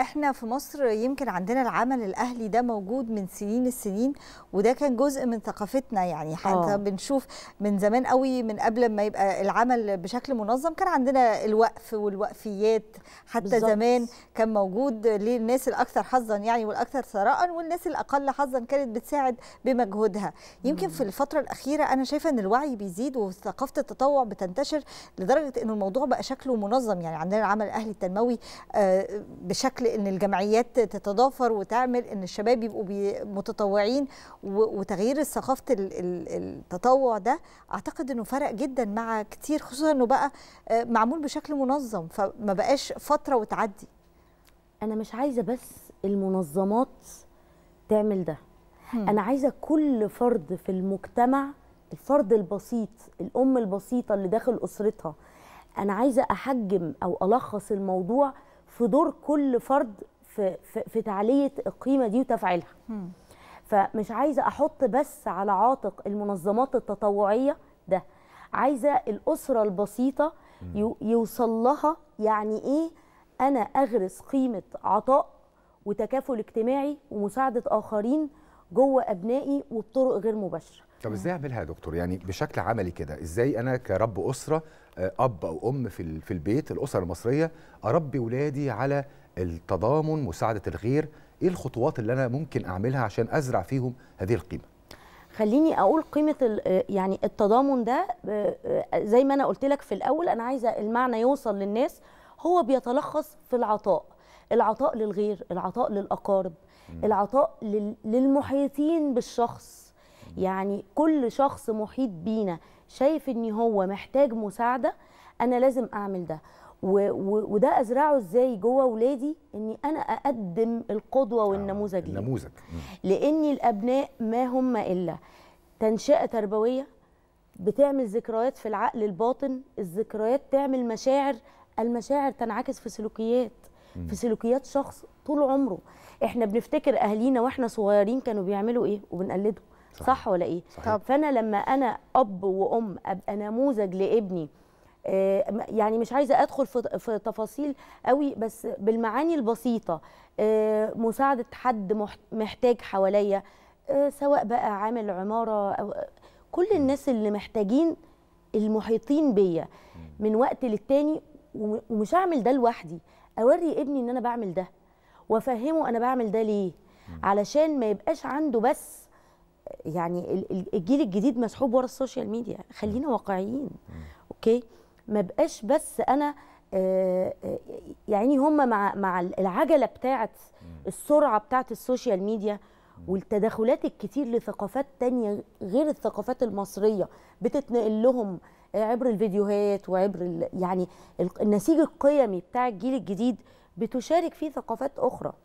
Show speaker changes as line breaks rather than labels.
احنا في مصر يمكن عندنا العمل الاهلي ده موجود من سنين السنين وده كان جزء من ثقافتنا يعني حتى أوه. بنشوف من زمان قوي من قبل ما يبقى العمل بشكل منظم كان عندنا الوقف والوقفيات حتى بالزبط. زمان كان موجود للناس الاكثر حظا يعني والاكثر ثراء والناس الاقل حظا كانت بتساعد بمجهودها يمكن في الفتره الاخيره انا شايفه ان الوعي بيزيد وثقافه التطوع بتنتشر لدرجه ان الموضوع بقى شكله منظم يعني عندنا العمل الاهلي التنموي آه، بشكل ان الجمعيات تتضافر وتعمل ان الشباب يبقوا متطوعين وتغيير ثقافه التطوع ده اعتقد انه فرق جدا مع كتير خصوصا انه بقى آه، معمول بشكل منظم فما بقاش فتره وتعدي
انا مش عايزه بس المنظمات تعمل ده هم. انا عايزه كل فرد في المجتمع الفرد البسيط الام البسيطه اللي داخل اسرتها انا عايزه احجم او الخص الموضوع في دور كل فرد في, في, في تعليه القيمه دي وتفعيلها فمش عايزه احط بس على عاتق المنظمات التطوعيه ده عايزه الاسره البسيطه يوصل لها يعني ايه انا اغرس قيمه عطاء وتكافل اجتماعي ومساعده اخرين جوه ابنائي وبطرق غير مباشره
طب ازاي اعملها يا دكتور يعني بشكل عملي كده ازاي انا كرب اسره آه، اب او ام في في البيت الاسره المصريه اربي ولادي على التضامن مساعده الغير ايه الخطوات اللي انا ممكن اعملها عشان ازرع فيهم هذه القيمه
خليني اقول قيمه آه، يعني التضامن ده آه، زي ما انا قلت لك في الاول انا عايزه المعنى يوصل للناس هو بيتلخص في العطاء العطاء للغير العطاء للأقارب العطاء للمحيطين بالشخص يعني كل شخص محيط بينا شايف ان هو محتاج مساعده انا لازم اعمل ده وده ازرعه ازاي جوه ولادي اني انا اقدم القدوه آه، والنموذج النموذج لان الابناء ما هم الا تنشئه تربويه بتعمل ذكريات في العقل الباطن الذكريات تعمل مشاعر المشاعر تنعكس في سلوكيات في سلوكيات شخص طول عمره احنا بنفتكر اهالينا واحنا صغيرين كانوا بيعملوا ايه وبنقلده صح, صح ولا ايه صحيح. فانا لما انا اب وام ابقى نموذج لابني آه، يعني مش عايزه ادخل في تفاصيل قوي بس بالمعاني البسيطه آه، مساعده حد محتاج حواليا آه، سواء بقى عامل عماره أو كل الناس اللي محتاجين المحيطين بيا من وقت للتاني ومش هعمل ده لوحدي اوري ابني ان انا بعمل ده وافهمه انا بعمل ده ليه علشان ما يبقاش عنده بس يعني الجيل الجديد مسحوب ورا السوشيال ميديا خلينا واقعيين اوكي ما بقاش بس انا آه، آه، يعني هم مع مع العجله بتاعه السرعه بتاعه السوشيال ميديا والتدخلات الكتير لثقافات تانية غير الثقافات المصرية بتتنقل لهم عبر الفيديوهات وعبر يعني النسيج القيمي بتاع الجيل الجديد بتشارك فيه ثقافات اخرى